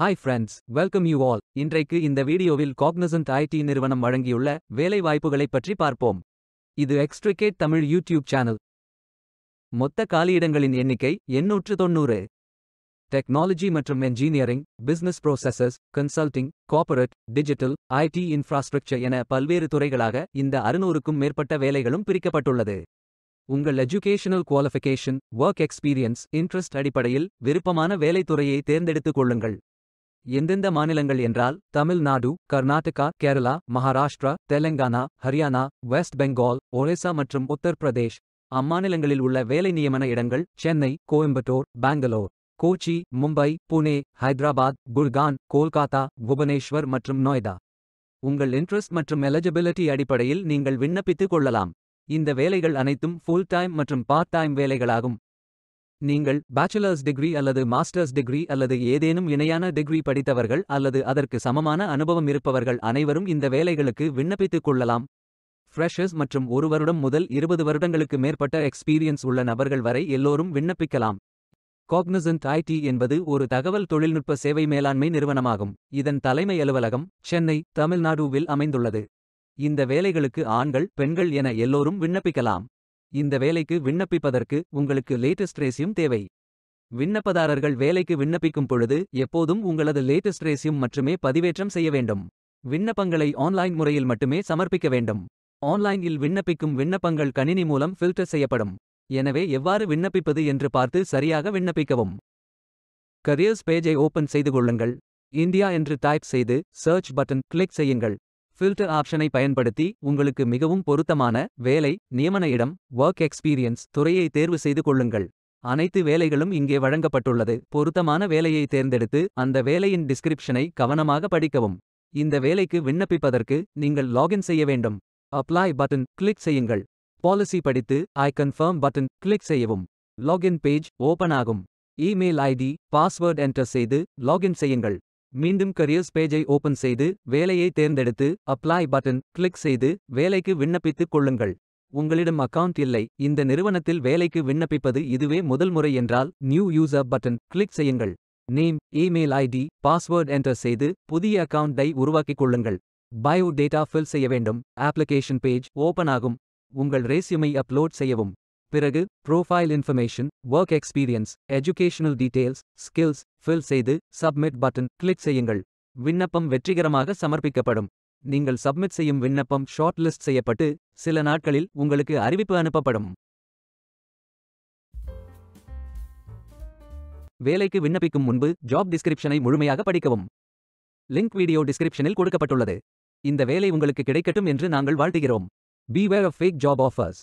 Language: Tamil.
hi friends welcome you all இன்றைக்கு இந்த வீடியோவில் காக்னசன்ட் ஐடி நிறுவனம் வழங்கியுள்ள வேலை வாய்ப்புகளைப் பற்றி பார்ப்போம் இது எக்ஸ்ட்ரிகேட் தமிழ் யூடியூப் சேனல் மொத்த காலியிடங்களின் எண்ணிக்கை எண்ணூற்று தொண்ணூறு டெக்னாலஜி மற்றும் engineering business processes consulting corporate digital IT infrastructure என பல்வேறு துறைகளாக இந்த அறுநூறுக்கும் மேற்பட்ட வேலைகளும் பிரிக்கப்பட்டுள்ளது உங்கள் educational qualification work experience interest அடிப்படையில் விருப்பமான வேலைத்துறையை தேர்ந்தெடுத்துக் கொள்ளுங்கள் எந்தெந்த மாநிலங்கள் என்றால் தமிழ்நாடு கர்நாடகா கேரளா மகாராஷ்டிரா தெலங்கானா ஹரியானா வெஸ்ட் பெங்கால் ஒரிசா மற்றும் உத்தரப்பிரதேஷ் அம்மாநிலங்களில் உள்ள வேலை நியமன இடங்கள் சென்னை கோயம்புத்தூர் பெங்களூர் கோச்சி மும்பை புனே ஹைதராபாத் குர்கான் கோல்காத்தா புவனேஸ்வர் மற்றும் நொய்டா உங்கள் இன்ட்ரெஸ்ட் மற்றும் எலிஜிபிலிட்டி அடிப்படையில் நீங்கள் விண்ணப்பித்துக் கொள்ளலாம் இந்த வேலைகள் அனைத்தும் ஃபுல் டைம் மற்றும் பார்ட் டைம் வேலைகளாகும் நீங்கள் பேச்சுலர்ஸ் டிகிரி அல்லது மாஸ்டர்ஸ் டிகிரி அல்லது ஏதேனும் இணையான டிகிரி படித்தவர்கள் அல்லது அதற்கு சமமான அனுபவம் இருப்பவர்கள் அனைவரும் இந்த வேலைகளுக்கு விண்ணப்பித்துக் கொள்ளலாம் ஃப்ரெஷர்ஸ் மற்றும் ஒரு வருடம் முதல் இருபது வருடங்களுக்கு மேற்பட்ட எக்ஸ்பீரியன்ஸ் உள்ள நபர்கள் வரை எல்லோரும் விண்ணப்பிக்கலாம் காக்னிசன்ட் ஐடி என்பது ஒரு தகவல் தொழில்நுட்ப சேவை மேலாண்மை நிறுவனமாகும் இதன் தலைமை அலுவலகம் சென்னை தமிழ்நாடுவில் அமைந்துள்ளது இந்த வேலைகளுக்கு ஆண்கள் பெண்கள் என எல்லோரும் விண்ணப்பிக்கலாம் இந்த வேலைக்கு விண்ணப்பிப்பதற்கு உங்களுக்கு லேட்டஸ்ட் ரேசியும் தேவை விண்ணப்பதாரர்கள் வேலைக்கு விண்ணப்பிக்கும் பொழுது எப்போதும் உங்களது லேட்டஸ்ட் ரேசியும் மட்டுமே பதிவேற்றம் செய்ய வேண்டும் விண்ணப்பங்களை ஆன்லைன் முறையில் மட்டுமே சமர்ப்பிக்க வேண்டும் ஆன்லைனில் விண்ணப்பிக்கும் விண்ணப்பங்கள் கணினி மூலம் ஃபில்டர் செய்யப்படும் எனவே எவ்வாறு விண்ணப்பிப்பது என்று பார்த்து சரியாக விண்ணப்பிக்கவும் கரியர்ஸ் பேஜை ஓபன் செய்து கொள்ளுங்கள் இந்தியா என்று டைப் செய்து சர்ச் பட்டன் கிளிக் செய்யுங்கள் ஃபில்டர் ஆப்ஷனை பயன்படுத்தி உங்களுக்கு மிகவும் பொருத்தமான வேலை நியமன இடம் ஒர்க் எக்ஸ்பீரியன்ஸ் துறையை தேர்வு செய்து கொள்ளுங்கள் அனைத்து வேலைகளும் இங்கே வழங்கப்பட்டுள்ளது பொருத்தமான வேலையை தேர்ந்தெடுத்து அந்த வேலையின் டிஸ்கிரிப்ஷனை கவனமாக படிக்கவும் இந்த வேலைக்கு விண்ணப்பிப்பதற்கு நீங்கள் லாகின் செய்ய வேண்டும் அப்ளை பட்டன் கிளிக் செய்யுங்கள் பாலிசி படித்து ஐ கன்ஃபர்ம் பட்டன் கிளிக் செய்யவும் லாகின் பேஜ் ஓபன் ஆகும் இமெயில் ஐடி பாஸ்வேர்ட் என்டர் செய்து லாகின் செய்யுங்கள் மீண்டும் கரியர்ஸ் பேஜை ஓபன் செய்து வேலையை தேர்ந்தெடுத்து அப்ளை பட்டன் கிளிக் செய்து வேலைக்கு விண்ணப்பித்துக் கொள்ளுங்கள் உங்களிடம் அக்கவுண்ட் இல்லை இந்த நிறுவனத்தில் வேலைக்கு விண்ணப்பிப்பது இதுவே முதல் முறை என்றால் நியூ யூசர் பட்டன் கிளிக் செய்யுங்கள் name email ID password enter செய்து புதிய அக்கவுண்டை உருவாக்கிக் கொள்ளுங்கள் பயோ டேட்டா ஃபில் செய்ய வேண்டும் அப்ளிகேஷன் பேஜ் ஓபன் ஆகும் உங்கள் ரேசியூமை அப்லோட் செய்யவும் பிறகு profile information work experience educational details skills fill செய்து சப்மிட் பட்டன் கிளிக் செய்யுங்கள் விண்ணப்பம் வெற்றிகரமாக சமர்ப்பிக்கப்படும் நீங்கள் சப்மிட் செய்யும் விண்ணப்பம் ஷார்ட் லிஸ்ட் செய்யப்பட்டு சில நாட்களில் உங்களுக்கு அறிவிப்பு அனுப்பப்படும் வேலைக்கு விண்ணப்பிக்கும் முன்பு ஜாப் டிஸ்கிரிப்ஷனை முழுமையாக படிக்கவும் லிங்க் வீடியோ டிஸ்கிரிப்ஷனில் கொடுக்கப்பட்டுள்ளது இந்த வேலை உங்களுக்கு கிடைக்கட்டும் என்று நாங்கள் வாழ்த்துகிறோம் beware of fake job offers